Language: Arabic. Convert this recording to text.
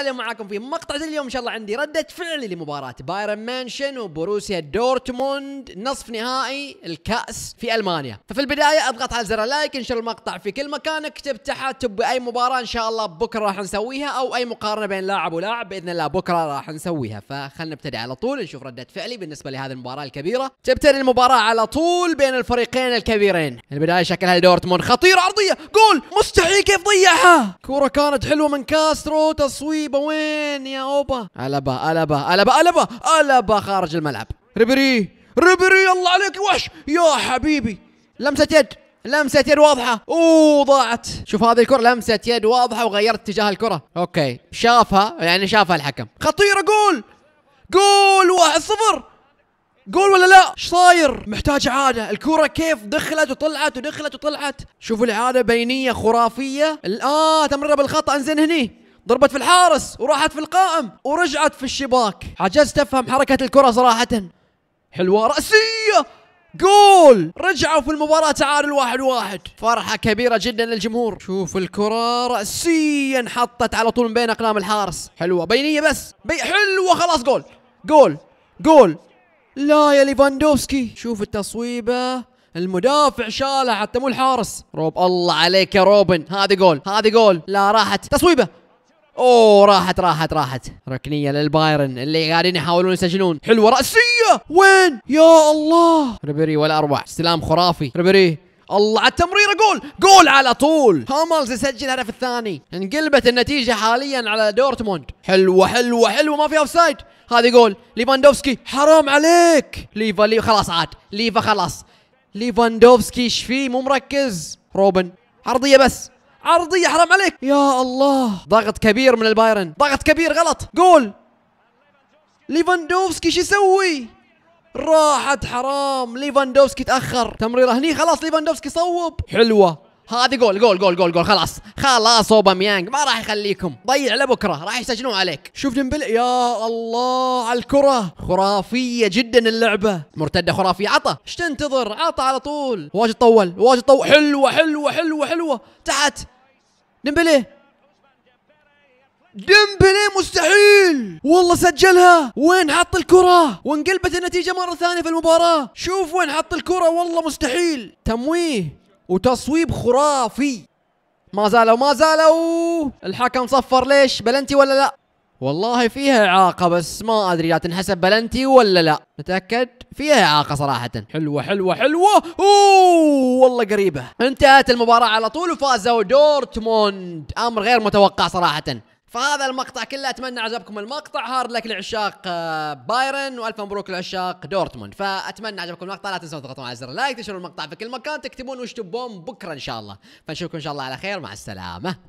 اليوم معاكم في مقطع اليوم ان شاء الله عندي رده فعلي لمباراه بايرن مانشن وبروسيا دورتموند نصف نهائي الكاس في المانيا ففي البدايه اضغط على زر لايك انشر المقطع في كل مكان اكتب تحت تب اي مباراه ان شاء الله بكره راح نسويها او اي مقارنه بين لاعب ولاعب باذن الله بكره راح نسويها فخلنا نبتدي على طول نشوف رده فعلي بالنسبه لهذه المباراه الكبيره تبتدي المباراه على طول بين الفريقين الكبيرين البدايه شكلها لدورتموند خطيره عرضيه جول مستحيل كيف ضيعها كره كانت حلوه من كاسترو تصويب رهيبه وين يا اوبا الابا الابا الابا الابا قلبها خارج الملعب ريبري ريبري الله عليك وحش يا حبيبي لمسه يد لمسة يد واضحة، اوه ضاعت، شوف هذه الكرة لمسة يد واضحة وغيرت اتجاه الكرة، اوكي، شافها يعني شافها الحكم، خطيرة جول! جول 1-0 جول ولا لا؟ ايش صاير؟ محتاج اعاده، الكرة كيف دخلت وطلعت ودخلت وطلعت، شوفوا الاعادة بينية خرافية، اه تمريرة بالخطأ انزين هني، ضربت في الحارس وراحت في القائم ورجعت في الشباك عجزت افهم حركه الكره صراحه حلوه راسيه جول رجعوا في المباراة تعادل واحد واحد فرحة كبيرة جدا للجمهور شوف الكرة رأسيا حطت على طول من بين أقلام الحارس حلوة بينية بس بي حلوة خلاص جول جول جول لا يا ليفاندوفسكي شوف التصويبة المدافع شاله حتى مو الحارس روب الله عليك يا روبن هذه جول هذه جول لا راحت تصويبه اوه راحت راحت راحت ركنيه للبايرن اللي قاعدين يحاولون يسجلون حلوه راسيه وين يا الله ريبيري ولا اروع استلام خرافي ريبيري الله على التمريره جول جول على طول هاملز يسجل هدف الثاني انقلبت النتيجه حاليا على دورتموند حلوه حلوه حلوه ما في اوف سايد هذه جول ليفاندوفسكي حرام عليك ليفا ليفا خلاص عاد ليفا خلاص ليفاندوفسكي ايش فيه مو مركز روبن عرضيه بس عرضية حرام عليك يا الله ضغط كبير من البايرن ضغط كبير غلط جول ليفاندوفسكي شو يسوي راحت حرام ليفاندوفسكي تأخر تمريرة هني خلاص ليفاندوفسكي صوب حلوة هذه جول جول جول جول جول خلاص خلاص اوباميانج ما راح يخليكم ضيع لبكره راح يسجلون عليك شوف ديمبلي يا الله على الكره خرافيه جدا اللعبه مرتده خرافيه عطى ايش تنتظر عطى على طول واجد طول واجد طول حلوه حلوه حلوه حلوه تحت ديمبلي ديمبلي مستحيل والله سجلها وين حط الكرة وانقلبت النتيجة مرة ثانية في المباراة شوف وين حط الكرة والله مستحيل تمويه وتصويب خرافي ما زالوا ما زالوا الحكم صفر ليش بلنتي ولا لا والله فيها إعاقة بس ما أدري لا تنحسب بلنتي ولا لا نتأكد فيها إعاقة صراحة حلوة حلوة حلوة أوه والله قريبة انتهت المباراة على طول وفازوا دورتموند أمر غير متوقع صراحة فهذا المقطع كله اتمنى عجبكم المقطع هارد لك لعشاق آه، بايرن والف مبروك لعشاق دورتموند فاتمنى عجبكم المقطع لا تنسون تضغطون على زر اللايك تنشرون المقطع في كل مكان تكتبون وش تبون بكره ان شاء الله فنشوفكم ان شاء الله على خير مع السلامه